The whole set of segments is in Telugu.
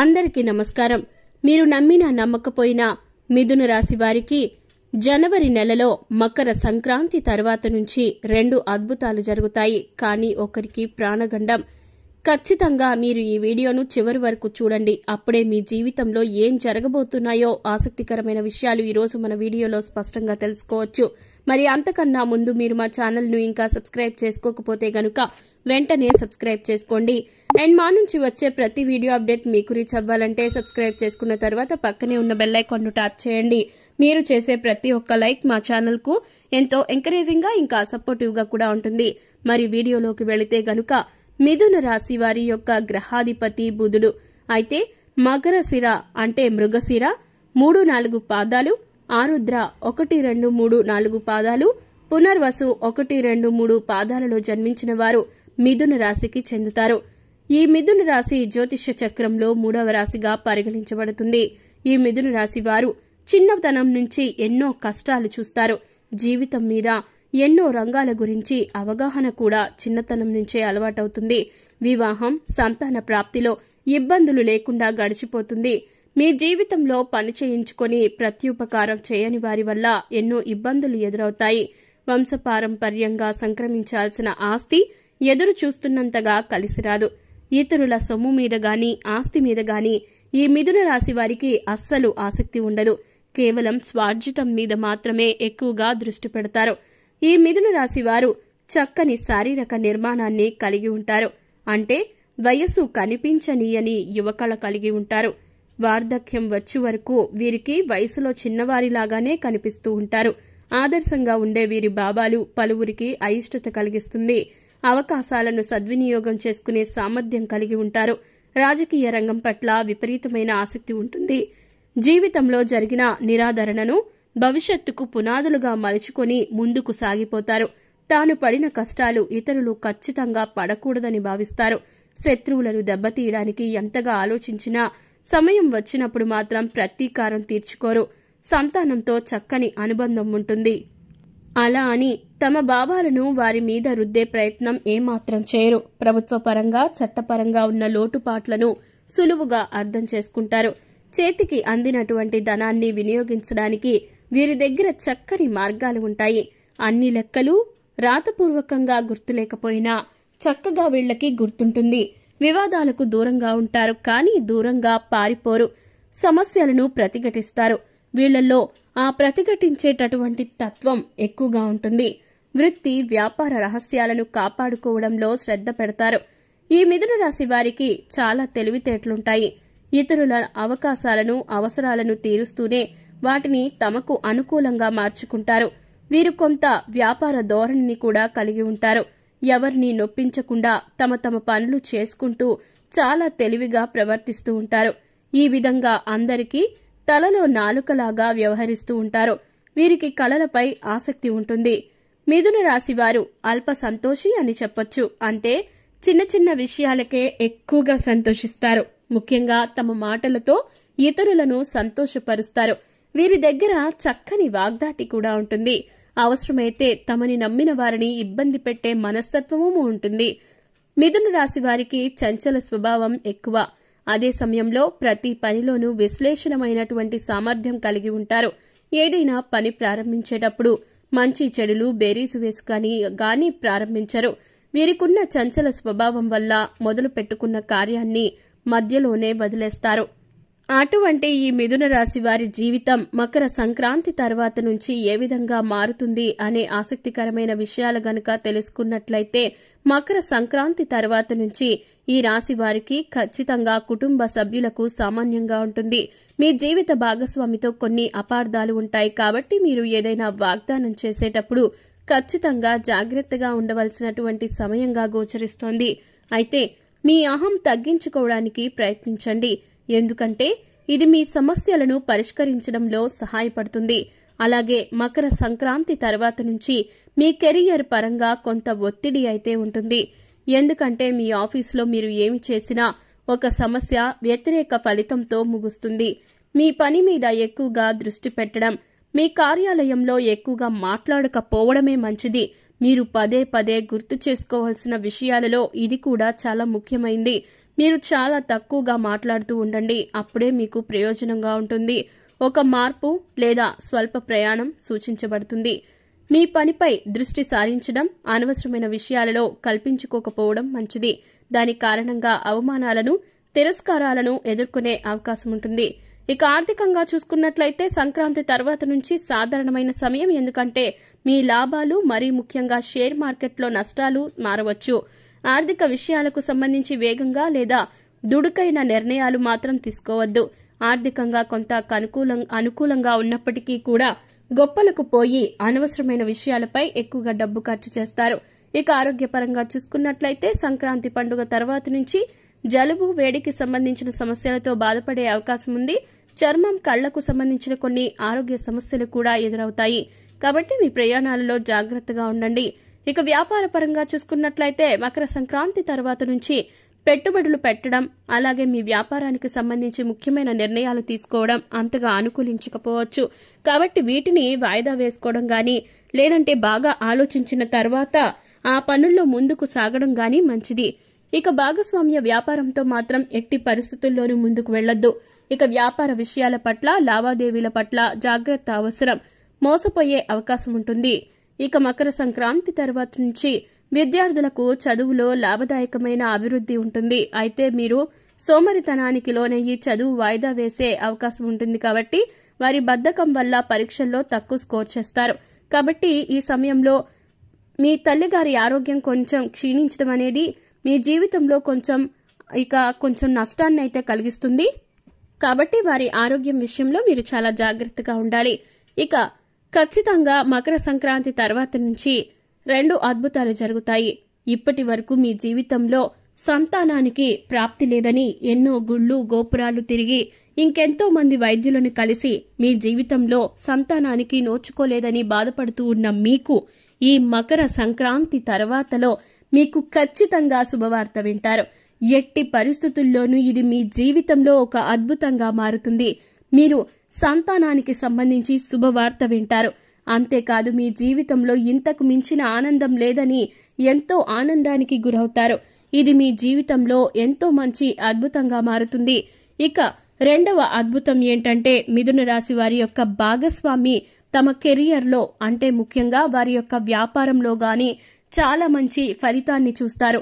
అందరికీ నమస్కారం మీరు నమ్మినా నమ్మకపోయినా మిథున రాశి వారికి జనవరి నెలలో మకర సంక్రాంతి తర్వాత నుంచి రెండు అద్భుతాలు జరుగుతాయి కానీ ఒకరికి ప్రాణగండం ఖచ్చితంగా మీరు ఈ వీడియోను చివరి వరకు చూడండి అప్పుడే మీ జీవితంలో ఏం జరగబోతున్నాయో ఆసక్తికరమైన విషయాలు ఈరోజు మన వీడియోలో స్పష్టంగా తెలుసుకోవచ్చు మరి అంతకన్నా ముందు మీరు మా ఛానల్ను ఇంకా సబ్స్క్రైబ్ చేసుకోకపోతే గనుక వెంటనే సబ్స్క్రైబ్ చేసుకోండి అండ్ మా నుంచి వచ్చే ప్రతి వీడియో అప్డేట్ మీకు రీచ్ అవ్వాలంటే సబ్స్క్రైబ్ చేసుకున్న తర్వాత పక్కనే ఉన్న బెల్ ఐకాన్ను ట్యాప్ చేయండి మీరు చేసే ప్రతి ఒక్క లైక్ మా ఛానల్కు ఎంతో ఎంకరేజింగ్గా ఇంకా సపోర్టివ్గా కూడా ఉంటుంది మరి వీడియోలోకి వెళితే గనుక మిథున రాశి వారి యొక్క గ్రహాధిపతి బుధుడు అయితే మకర శిర అంటే మృగశిర మూడు నాలుగు పాదాలు ఆరుద్ర ఒకటి రెండు మూడు నాలుగు పాదాలు పునర్వసు ఒకటి రెండు మూడు పాదాలలో జన్మించిన వారు మిథున రాశికి చెందుతారు ఈ మిథున రాశి జ్యోతిష్య చక్రంలో మూడవ రాశిగా పరిగణించబడుతుంది ఈ మిథున రాశి వారు చిన్నతనం నుంచి ఎన్నో కష్టాలు చూస్తారు జీవితం మీద ఎన్నో రంగాల గురించి అవగాహన కూడా చిన్నతనం నుంచే అలవాటవుతుంది వివాహం సంతాన ప్రాప్తిలో ఇబ్బందులు లేకుండా గడిచిపోతుంది మీ జీవితంలో పని చేయించుకొని ప్రత్యుపకారం చేయని వారి వల్ల ఎన్నో ఇబ్బందులు ఎదురవుతాయి వంశపారంపర్యంగా సంక్రమించాల్సిన ఆస్తి ఎదురు చూస్తున్నంతగా కలిసిరాదు ఇతరుల సొమ్ము మీద గాని ఆస్తి మీద గాని ఈ మిథున రాశి వారికి అస్సలు ఆసక్తి ఉండదు కేవలం స్వార్జితం మీద మాత్రమే ఎక్కువగా దృష్టి పెడతారు ఈ మిథున రాశి వారు చక్కని శారీరక నిర్మాణాన్ని కలిగి ఉంటారు అంటే వయస్సు కనిపించనీయని యువకళ కలిగి ఉంటారు వార్ధక్యం వచ్చే వరకు వీరికి వయసులో చిన్నవారిలాగానే కనిపిస్తూ ఉంటారు ఆదర్శంగా ఉండే వీరి బాబాలు పలువురికి అయిష్టత కలిగిస్తుంది అవకాశాలను సద్వినియోగం చేసుకునే సామర్థ్యం కలిగి ఉంటారు రాజకీయ రంగం పట్ల విపరీతమైన ఆసక్తి ఉంటుంది జీవితంలో జరిగిన నిరాధరణను భవిష్యత్తుకు పునాదులుగా మలుచుకొని ముందుకు సాగిపోతారు తాను పడిన కష్టాలు ఇతరులు ఖచ్చితంగా పడకూడదని భావిస్తారు శత్రువులను దెబ్బతీయడానికి ఎంతగా ఆలోచించినా సమయం వచ్చినప్పుడు మాత్రం ప్రతీకారం తీర్చుకోరు సంతానంతో చక్కని అనుబంధం ఉంటుంది అలా అని తమ భావాలను వారి మీద రుద్దే ప్రయత్నం ఏమాత్రం చేయరు ప్రభుత్వ పరంగా చట్టపరంగా ఉన్న లోటుపాట్లను సులువుగా అర్థం చేసుకుంటారు చేతికి అందినటువంటి ధనాన్ని వినియోగించడానికి వీరి దగ్గర చక్కని మార్గాలు ఉంటాయి అన్ని లెక్కలు రాతపూర్వకంగా గుర్తులేకపోయినా చక్కగా వీళ్లకి గుర్తుంటుంది వివాదాలకు దూరంగా ఉంటారు కానీ దూరంగా పారిపోరు సమస్యలను ప్రతిఘటిస్తారు వీళ్లలో ఆ ప్రతిఘటించేటటువంటి తత్వం ఎక్కువగా ఉంటుంది వృత్తి వ్యాపార రహస్యాలను కాపాడుకోవడంలో శ్రద్ధ పెడతారు ఈ మిథున రాశి వారికి చాలా తెలివితేటలుంటాయి ఇతరుల అవకాశాలను అవసరాలను తీరుస్తూనే వాటిని తమకు అనుకూలంగా మార్చుకుంటారు వీరు కొంత వ్యాపార ధోరణిని కూడా కలిగి ఉంటారు ఎవరిని నొప్పించకుండా తమ తమ పనులు చేసుకుంటూ చాలా తెలివిగా ప్రవర్తిస్తూ ఉంటారు ఈ విధంగా అందరికీ తలలో నాలుకలాగా వ్యవహరిస్తూ ఉంటారు వీరికి కళలపై ఆసక్తి ఉంటుంది మిథున రాశి వారు అల్ప సంతోషి అని చెప్పొచ్చు అంటే చిన్న చిన్న విషయాలకే ఎక్కువగా సంతోషిస్తారు ముఖ్యంగా తమ మాటలతో ఇతరులను సంతోషపరుస్తారు వీరి దగ్గర చక్కని వాగ్దాటి కూడా ఉంటుంది అవసరమైతే తమని నమ్మిన వారిని ఇబ్బంది పెట్టే మనస్తత్వము ఉంటుంది మిథున రాశి వారికి చంచల స్వభావం ఎక్కువ అదే సమయంలో ప్రతి పనిలోనూ విశ్లేషణమైనటువంటి సామర్థ్యం కలిగి ఉంటారు ఏదైనా పని ప్రారంభించేటప్పుడు మంచి చెడులు బేరీసు వేసుకుని గాని ప్రారంభించరు వీరికున్న చంచల స్వభావం వల్ల మొదలు పెట్టుకున్న కార్యాన్ని మధ్యలోనే వదిలేస్తారు అటువంటి ఈ మిథున రాశి వారి జీవితం మకర సంక్రాంతి తర్వాత నుంచి ఏ విధంగా మారుతుంది అనే ఆసక్తికరమైన విషయాలు గనుక తెలుసుకున్నట్లయితే మకర సంక్రాంతి తర్వాత నుంచి ఈ రాశి వారికి ఖచ్చితంగా కుటుంబ సభ్యులకు సామాన్యంగా ఉంటుంది మీ జీవిత భాగస్వామితో కొన్ని అపార్థాలు ఉంటాయి కాబట్టి మీరు ఏదైనా వాగ్దానం చేసేటప్పుడు ఖచ్చితంగా జాగ్రత్తగా ఉండవలసినటువంటి సమయంగా గోచరిస్తోంది అయితే మీ అహం తగ్గించుకోవడానికి ప్రయత్నించండి ఎందుకంటే ఇది మీ సమస్యలను పరిష్కరించడంలో సహాయపడుతుంది అలాగే మకర సంక్రాంతి తర్వాత నుంచి మీ కెరియర్ పరంగా కొంత ఒత్తిడి అయితే ఉంటుంది ఎందుకంటే మీ ఆఫీస్లో మీరు ఏమి చేసినా ఒక సమస్య వ్యతిరేక ఫలితంతో ముగుస్తుంది మీ పని మీద ఎక్కువగా దృష్టి పెట్టడం మీ కార్యాలయంలో ఎక్కువగా మాట్లాడకపోవడమే మంచిది మీరు పదే పదే గుర్తు చేసుకోవాల్సిన విషయాలలో ఇది కూడా చాలా ముఖ్యమైంది మీరు చాలా తక్కువగా మాట్లాడుతూ ఉండండి అప్పుడే మీకు ప్రయోజనంగా ఉంటుంది ఒక మార్పు లేదా స్వల్ప ప్రయాణం సూచించబడుతుంది మీ పనిపై దృష్టి సారించడం అనవసరమైన విషయాలలో కల్పించుకోకపోవడం మంచిది దాని కారణంగా అవమానాలను తిరస్కారాలను ఎదుర్కొనే అవకాశం ఉంటుంది ఇక ఆర్థికంగా చూసుకున్నట్లయితే సంక్రాంతి తర్వాత నుంచి సాధారణమైన సమయం ఎందుకంటే మీ లాభాలు మరీ ముఖ్యంగా షేర్ మార్కెట్లో నష్టాలు మారవచ్చు ఆర్థిక విషయాలకు సంబంధించి వేగంగా లేదా దుడుకైన నిర్ణయాలు మాత్రం తీసుకోవద్దు ఆర్థికంగా కొంత అనుకూలంగా ఉన్నప్పటికీ కూడా గొప్పలకు పోయి అనవసరమైన విషయాలపై ఎక్కువగా డబ్బు ఖర్చు చేస్తారు ఇక ఆరోగ్యపరంగా చూసుకున్నట్లయితే సంక్రాంతి పండుగ తర్వాత నుంచి జలుబు వేడికి సంబంధించిన సమస్యలతో బాధపడే అవకాశం ఉంది చర్మం కళ్లకు సంబంధించిన కొన్ని ఆరోగ్య సమస్యలు కూడా ఎదురవుతాయి కాబట్టి మీ ప్రయాణాలలో జాగ్రత్తగా ఉండండి ఇక వ్యాపార పరంగా చూసుకున్నట్లయితే మకర సంక్రాంతి తర్వాత నుంచి పెట్టుబడులు పెట్టడం అలాగే మీ వ్యాపారానికి సంబంధించి ముఖ్యమైన నిర్ణయాలు తీసుకోవడం అంతగా అనుకూలించకపోవచ్చు కాబట్టి వీటిని వాయిదా వేసుకోవడం కానీ లేదంటే బాగా ఆలోచించిన తర్వాత ఆ పనుల్లో ముందుకు సాగడం కానీ మంచిది ఇక భాగస్వామ్య వ్యాపారంతో మాత్రం ఎట్టి పరిస్థితుల్లోనూ ముందుకు వెళ్లొద్దు ఇక వ్యాపార విషయాల పట్ల లావాదేవీల పట్ల జాగ్రత్త అవసరం మోసపోయే అవకాశం ఉంటుంది ఇక మకర సంక్రాంతి తర్వాత నుంచి విద్యార్థులకు చదువులో లాభదాయకమైన అభివృద్ధి ఉంటుంది అయితే మీరు సోమరితనానికి లోనయ్యి చదువు వాయిదా వేసే అవకాశం ఉంటుంది కాబట్టి వారి బద్ధకం వల్ల పరీక్షల్లో తక్కువ స్కోర్ చేస్తారు కాబట్టి ఈ సమయంలో మీ తల్లిగారి ఆరోగ్యం కొంచెం క్షీణించడం అనేది మీ జీవితంలో కొంచెం ఇక కొంచెం నష్టాన్ని అయితే కలిగిస్తుంది కాబట్టి వారి ఆరోగ్యం విషయంలో మీరు చాలా జాగ్రత్తగా ఉండాలి ఇక ఖచ్చితంగా మకర సంక్రాంతి తర్వాత నుంచి రెండు అద్భుతాలు జరుగుతాయి ఇప్పటి వరకు మీ జీవితంలో సంతానానికి ప్రాప్తి లేదని ఎన్నో గుళ్ళు గోపురాలు తిరిగి ఇంకెంతో మంది వైద్యులను కలిసి మీ జీవితంలో సంతానానికి నోచుకోలేదని బాధపడుతూ ఉన్న మీకు ఈ మకర సంక్రాంతి తర్వాతలో మీకు ఖచ్చితంగా శుభవార్త వింటారు ఎట్టి పరిస్థితుల్లోనూ ఇది మీ జీవితంలో ఒక అద్భుతంగా మారుతుంది మీరు సంతానానికి సంబంధించి శుభవార్త వింటారు అంతేకాదు మీ జీవితంలో ఇంతకు మించిన ఆనందం లేదని ఎంతో ఆనందానికి గురవుతారు ఇది మీ జీవితంలో ఎంతో మంచి అద్భుతంగా మారుతుంది ఇక రెండవ అద్భుతం ఏంటంటే మిథున రాశి వారి యొక్క భాగస్వామి తమ కెరియర్లో అంటే ముఖ్యంగా వారి యొక్క వ్యాపారంలో గాని చాలా మంచి ఫలితాన్ని చూస్తారు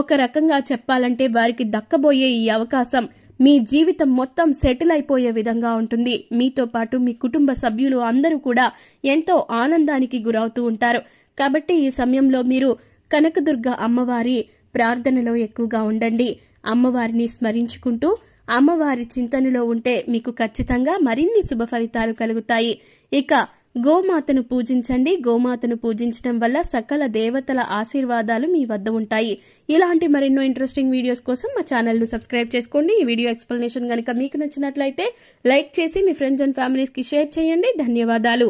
ఒక రకంగా చెప్పాలంటే వారికి దక్కబోయే ఈ అవకాశం మీ జీవితం మొత్తం సెటిల్ అయిపోయే విధంగా ఉంటుంది మీతో పాటు మీ కుటుంబ సభ్యులు అందరూ కూడా ఎంతో ఆనందానికి గురవుతూ ఉంటారు కాబట్టి ఈ సమయంలో మీరు కనకదుర్గ అమ్మవారి ప్రార్థనలో ఎక్కువగా ఉండండి అమ్మవారిని స్మరించుకుంటూ అమ్మవారి చింతనలో ఉంటే మీకు ఖచ్చితంగా మరిన్ని శుభ ఫలితాలు కలుగుతాయి ఇక గోమాతను పూజించండి గోమాతను పూజించడం వల్ల సకల దేవతల ఆశీర్వాదాలు మీ వద్ద ఉంటాయి ఇలాంటి మరెన్నో ఇంట్రెస్టింగ్ వీడియోస్ కోసం మా ఛానల్ను సబ్స్క్రైబ్ చేసుకోండి ఈ వీడియో ఎక్స్ప్లెనేషన్ కనుక మీకు నచ్చినట్లయితే లైక్ చేసి మీ ఫ్రెండ్స్ అండ్ ఫ్యామిలీస్కి షేర్ చేయండి ధన్యవాదాలు